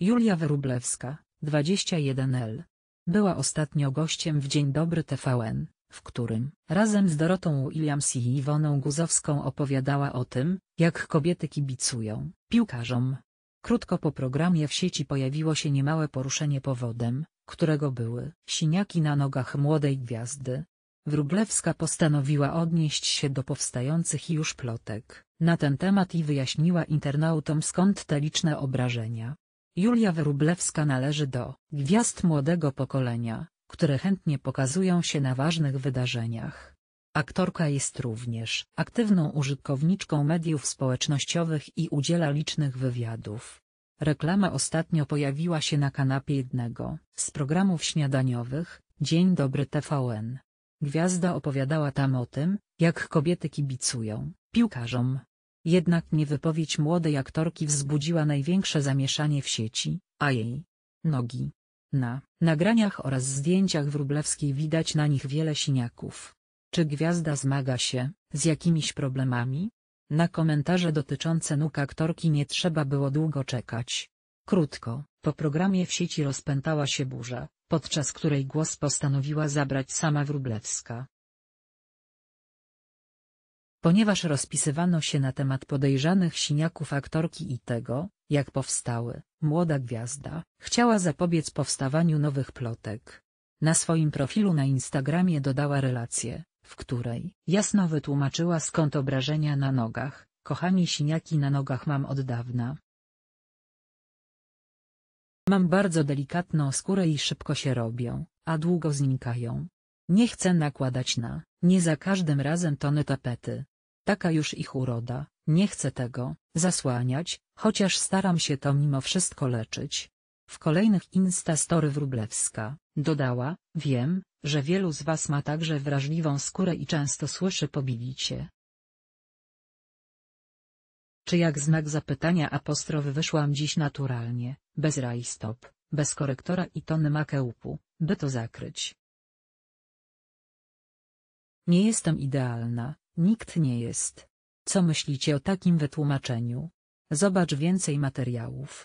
Julia Wróblewska, 21L. Była ostatnio gościem w Dzień Dobry TVN, w którym, razem z Dorotą Williams i Iwoną Guzowską opowiadała o tym, jak kobiety kibicują piłkarzom. Krótko po programie w sieci pojawiło się niemałe poruszenie powodem, którego były siniaki na nogach młodej gwiazdy. Wróblewska postanowiła odnieść się do powstających już plotek na ten temat i wyjaśniła internautom skąd te liczne obrażenia. Julia Wrublewska należy do gwiazd młodego pokolenia, które chętnie pokazują się na ważnych wydarzeniach. Aktorka jest również aktywną użytkowniczką mediów społecznościowych i udziela licznych wywiadów. Reklama ostatnio pojawiła się na kanapie jednego z programów śniadaniowych, Dzień Dobry TVN. Gwiazda opowiadała tam o tym, jak kobiety kibicują piłkarzom. Jednak nie wypowiedź młodej aktorki wzbudziła największe zamieszanie w sieci, a jej nogi. Na nagraniach oraz zdjęciach Wróblewskiej widać na nich wiele siniaków. Czy gwiazda zmaga się z jakimiś problemami? Na komentarze dotyczące nóg aktorki nie trzeba było długo czekać. Krótko, po programie w sieci rozpętała się burza, podczas której głos postanowiła zabrać sama Wróblewska ponieważ rozpisywano się na temat podejrzanych siniaków aktorki i tego, jak powstały. Młoda gwiazda chciała zapobiec powstawaniu nowych plotek. Na swoim profilu na Instagramie dodała relację, w której jasno wytłumaczyła skąd obrażenia na nogach. Kochani siniaki na nogach mam od dawna. Mam bardzo delikatną skórę i szybko się robią, a długo znikają. Nie chcę nakładać na, nie za każdym razem tony tapety, Taka już ich uroda, nie chcę tego, zasłaniać, chociaż staram się to mimo wszystko leczyć. W kolejnych instastory Wróblewska, dodała, wiem, że wielu z was ma także wrażliwą skórę i często słyszy pobilicie. Czy jak znak zapytania apostrowy wyszłam dziś naturalnie, bez rajstop, bez korektora i tony makeupu, by to zakryć. Nie jestem idealna, Nikt nie jest. Co myślicie o takim wytłumaczeniu? Zobacz więcej materiałów.